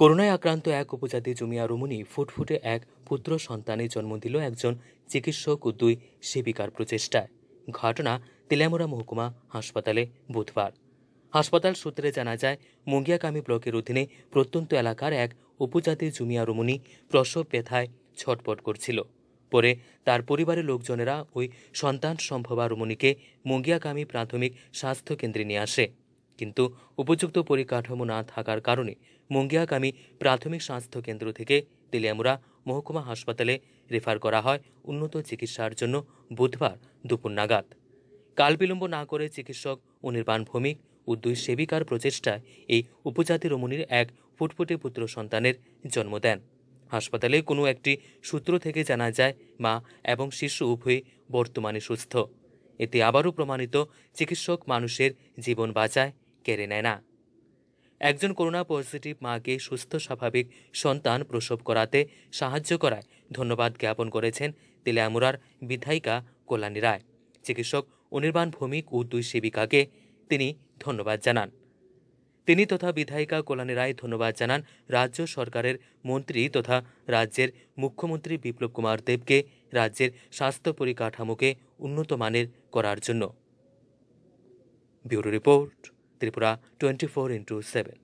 করোনায় আক্রান্ত এক উপজাতি জুমিয়া রুমুনি ফুটফুটে এক পুত্র সন্তানের জন্ম দিল একজন চিকিৎসক ও দুই সেবিকার প্রচেষ্টায় ঘটনা তেলামোড়া মহকুমা হাসপাতালে বুধবার হাসপাতাল সূত্রে জানা যায় মুঙ্গিয়াকামী ব্লকের অধীনে প্রত্যন্ত এলাকার এক উপজাতি জুমিয়া রুমুনি প্রসব ব্যথায় ছটপট করছিল পরে তার পরিবারের লোকজনেরা ওই সন্তান সম্ভবা রুমুনিকে মুঙ্গিয়াকামী প্রাথমিক স্বাস্থ্য কেন্দ্রে নিয়ে আসে কিন্তু উপযুক্ত পরিকাঠামো না থাকার কারণে মঙ্গিয়াকামী প্রাথমিক স্বাস্থ্যকেন্দ্র থেকে তেলিয়ামুড়া মহকুমা হাসপাতালে রেফার করা হয় উন্নত চিকিৎসার জন্য বুধবার দুপুর নাগাদ কালবিলম্ব না করে চিকিৎসক অনির্বাণ ভৌমিক ও দুই সেবিকার প্রচেষ্টায় এই উপজাতি রমণীর এক ফুটফুটে পুত্র সন্তানের জন্ম দেন হাসপাতালে কোনো একটি সূত্র থেকে জানা যায় মা এবং শিশু উভয়ে বর্তমানে সুস্থ এতে আবারও প্রমাণিত চিকিৎসক মানুষের জীবন বাঁচায় কেড়ে নেয় না একজন করোনা পজিটিভ মাকে সুস্থ স্বাভাবিক সন্তান প্রসব করাতে সাহায্য করায় ধন্যবাদ জ্ঞাপন করেছেন তেলেআমুরার বিধায়িকা কল্যাণী রায় চিকিৎসক অনির্বাণ ভৌমিক ও দুই সেবিকাকে তিনি ধন্যবাদ জানান তিনি তথা বিধায়িকা কল্যাণী রায় ধন্যবাদ জানান রাজ্য সরকারের মন্ত্রী তথা রাজ্যের মুখ্যমন্ত্রী বিপ্লব কুমার দেবকে রাজ্যের স্বাস্থ্য পরিকাঠামোকে উন্নত মানের করার জন্য bureau report Tripura twenty four into seven